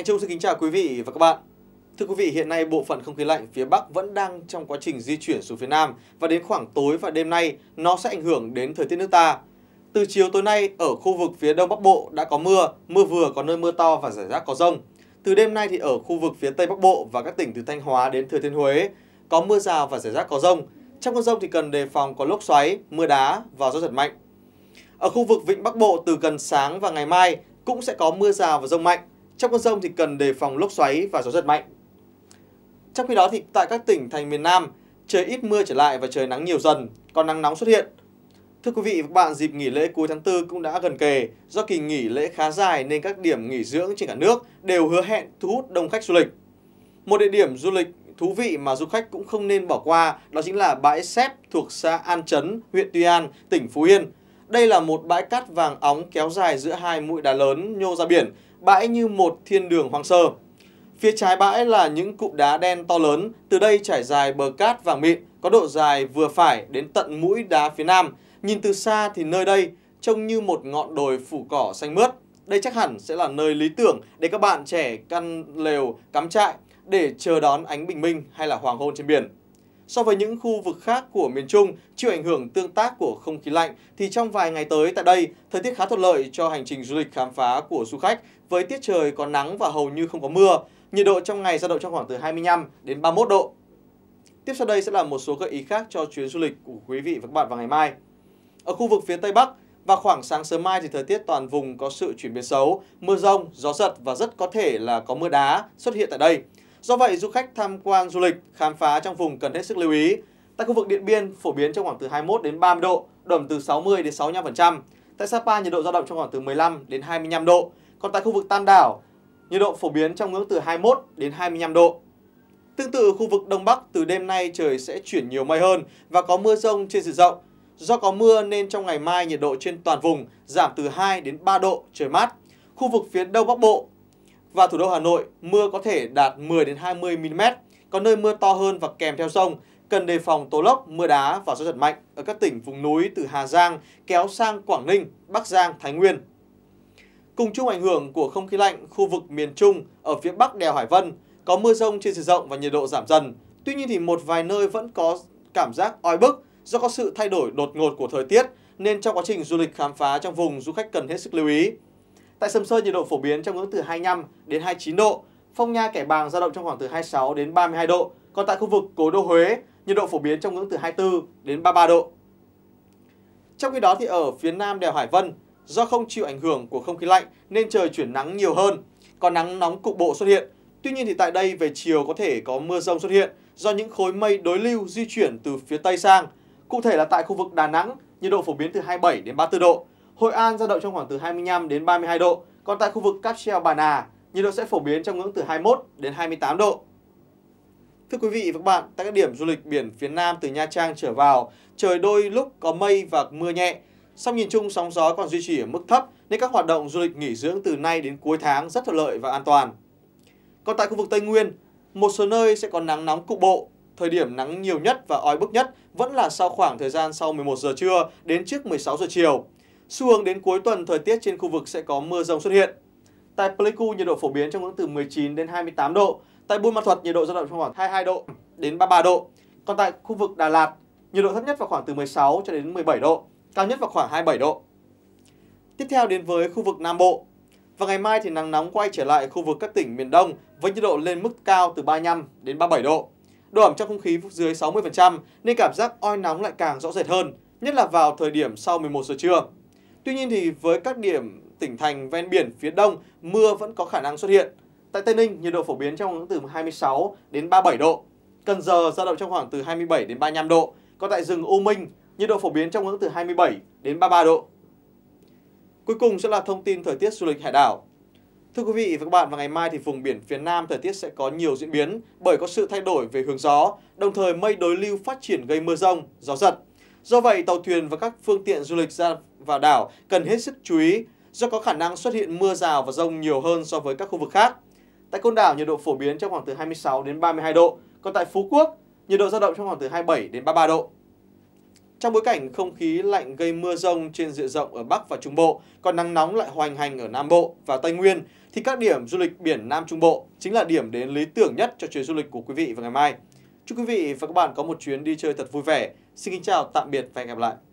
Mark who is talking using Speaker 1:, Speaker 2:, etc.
Speaker 1: Thành Trung xin kính chào quý vị và các bạn. Thưa quý vị, hiện nay bộ phận không khí lạnh phía Bắc vẫn đang trong quá trình di chuyển xuống phía Nam và đến khoảng tối và đêm nay nó sẽ ảnh hưởng đến thời tiết nước ta. Từ chiều tối nay ở khu vực phía Đông Bắc Bộ đã có mưa, mưa vừa có nơi mưa to và rải rác có rông. Từ đêm nay thì ở khu vực phía Tây Bắc Bộ và các tỉnh từ Thanh Hóa đến Thừa Thiên Huế có mưa rào và rải rác có rông. Trong cơn rông thì cần đề phòng có lốc xoáy, mưa đá và gió giật mạnh. Ở khu vực Vịnh Bắc Bộ từ gần sáng và ngày mai cũng sẽ có mưa rào và rông mạnh. Trong cơn rông thì cần đề phòng lốc xoáy và gió giật mạnh. Trong khi đó thì tại các tỉnh thành miền Nam, trời ít mưa trở lại và trời nắng nhiều dần, còn nắng nóng xuất hiện. Thưa quý vị và các bạn, dịp nghỉ lễ cuối tháng 4 cũng đã gần kề. Do kỳ nghỉ lễ khá dài nên các điểm nghỉ dưỡng trên cả nước đều hứa hẹn thu hút đông khách du lịch. Một địa điểm du lịch thú vị mà du khách cũng không nên bỏ qua đó chính là bãi Xép thuộc xã An Trấn, huyện Tuy An, tỉnh Phú Yên. Đây là một bãi cát vàng óng kéo dài giữa hai mũi đá lớn nhô ra biển, bãi như một thiên đường hoang sơ. Phía trái bãi là những cụm đá đen to lớn, từ đây trải dài bờ cát vàng mịn, có độ dài vừa phải đến tận mũi đá phía nam. Nhìn từ xa thì nơi đây trông như một ngọn đồi phủ cỏ xanh mướt. Đây chắc hẳn sẽ là nơi lý tưởng để các bạn trẻ căn lều cắm trại để chờ đón ánh bình minh hay là hoàng hôn trên biển. So với những khu vực khác của miền Trung chịu ảnh hưởng tương tác của không khí lạnh, thì trong vài ngày tới tại đây, thời tiết khá thuận lợi cho hành trình du lịch khám phá của du khách với tiết trời có nắng và hầu như không có mưa. Nhiệt độ trong ngày dao động trong khoảng từ 25 đến 31 độ. Tiếp sau đây sẽ là một số gợi ý khác cho chuyến du lịch của quý vị và các bạn vào ngày mai. Ở khu vực phía Tây Bắc, và khoảng sáng sớm mai thì thời tiết toàn vùng có sự chuyển biến xấu, mưa rông, gió giật và rất có thể là có mưa đá xuất hiện tại đây. Do vậy, du khách tham quan du lịch, khám phá trong vùng cần hết sức lưu ý. Tại khu vực Điện Biên phổ biến trong khoảng từ 21 đến 30 độ, độ ẩm từ 60 đến 65%. Tại Sapa nhiệt độ dao động trong khoảng từ 15 đến 25 độ. Còn tại khu vực Tam Đảo, nhiệt độ phổ biến trong ngưỡng từ 21 đến 25 độ. Tương tự khu vực Đông Bắc từ đêm nay trời sẽ chuyển nhiều mây hơn và có mưa rông trên diện rộng. Do có mưa nên trong ngày mai nhiệt độ trên toàn vùng giảm từ 2 đến 3 độ trời mát. Khu vực phía Đông Bắc Bộ và thủ đô Hà Nội mưa có thể đạt 10 đến 20 mm, có nơi mưa to hơn và kèm theo rông, cần đề phòng tố lốc, mưa đá và gió giật mạnh ở các tỉnh vùng núi từ Hà Giang kéo sang Quảng Ninh, Bắc Giang, Thái Nguyên. Cùng chung ảnh hưởng của không khí lạnh, khu vực miền Trung ở phía bắc đèo Hải Vân có mưa rông trên diện rộng và nhiệt độ giảm dần. Tuy nhiên thì một vài nơi vẫn có cảm giác oi bức do có sự thay đổi đột ngột của thời tiết nên trong quá trình du lịch khám phá trong vùng du khách cần hết sức lưu ý. Tại Sầm Sơn nhiệt độ phổ biến trong ngưỡng từ 25 đến 29 độ, Phong Nha Kẻ Bàng dao động trong khoảng từ 26 đến 32 độ, còn tại khu vực Cố Đô Huế nhiệt độ phổ biến trong ngưỡng từ 24 đến 33 độ. Trong khi đó thì ở phía nam đèo Hải Vân, do không chịu ảnh hưởng của không khí lạnh nên trời chuyển nắng nhiều hơn, có nắng nóng cục bộ xuất hiện. Tuy nhiên thì tại đây về chiều có thể có mưa rông xuất hiện do những khối mây đối lưu di chuyển từ phía tây sang. Cụ thể là tại khu vực Đà Nẵng, nhiệt độ phổ biến từ 27 đến 34 độ. Hội An dao động trong khoảng từ 25 đến 32 độ, còn tại khu vực Cáp treo Bà Nà, nhiệt độ sẽ phổ biến trong ngưỡng từ 21 đến 28 độ. Thưa quý vị và các bạn, tại các điểm du lịch biển phía Nam từ Nha Trang trở vào, trời đôi lúc có mây và mưa nhẹ. Song nhìn chung sóng gió còn duy trì ở mức thấp nên các hoạt động du lịch nghỉ dưỡng từ nay đến cuối tháng rất thuận lợi và an toàn. Còn tại khu vực Tây Nguyên, một số nơi sẽ có nắng nóng cục bộ. Thời điểm nắng nhiều nhất và oi bức nhất vẫn là sau khoảng thời gian sau 11 giờ trưa đến trước 16 giờ chiều. Xu hướng đến cuối tuần thời tiết trên khu vực sẽ có mưa rông xuất hiện. Tại Pleiku nhiệt độ phổ biến trong ngưỡng từ 19 đến 28 độ. Tại Buôn Ma Thuột nhiệt độ dao động trong khoảng 22 độ đến 33 độ. Còn tại khu vực Đà Lạt, nhiệt độ thấp nhất vào khoảng từ 16 cho đến 17 độ, cao nhất vào khoảng 27 độ. Tiếp theo đến với khu vực Nam Bộ. Và ngày mai thì nắng nóng quay trở lại khu vực các tỉnh miền Đông với nhiệt độ lên mức cao từ 35 đến 37 độ. Độ ẩm trong không khí dưới 60% nên cảm giác oi nóng lại càng rõ rệt hơn, nhất là vào thời điểm sau 11 giờ trưa. Tuy nhiên thì với các điểm tỉnh thành ven biển phía đông, mưa vẫn có khả năng xuất hiện. Tại Tây Ninh, nhiệt độ phổ biến trong khoảng từ 26 đến 37 độ. Cần Giờ dao động trong khoảng từ 27 đến 35 độ. Còn tại rừng U Minh, nhiệt độ phổ biến trong ngưỡng từ 27 đến 33 độ. Cuối cùng sẽ là thông tin thời tiết du lịch hải đảo. Thưa quý vị và các bạn, vào ngày mai thì vùng biển phía Nam thời tiết sẽ có nhiều diễn biến bởi có sự thay đổi về hướng gió, đồng thời mây đối lưu phát triển gây mưa rông, gió giật. Do vậy, tàu thuyền và các phương tiện du lịch ra và đảo cần hết sức chú ý do có khả năng xuất hiện mưa rào và rông nhiều hơn so với các khu vực khác. Tại côn đảo nhiệt độ phổ biến trong khoảng từ 26 đến 32 độ, còn tại Phú Quốc nhiệt độ dao động trong khoảng từ 27 đến 33 độ. Trong bối cảnh không khí lạnh gây mưa rông trên diện rộng ở Bắc và Trung Bộ, còn nắng nóng lại hoành hành ở Nam Bộ và Tây Nguyên, thì các điểm du lịch biển Nam Trung Bộ chính là điểm đến lý tưởng nhất cho chuyến du lịch của quý vị vào ngày mai. Chúc quý vị và các bạn có một chuyến đi chơi thật vui vẻ. Xin kính chào, tạm biệt và hẹn gặp lại.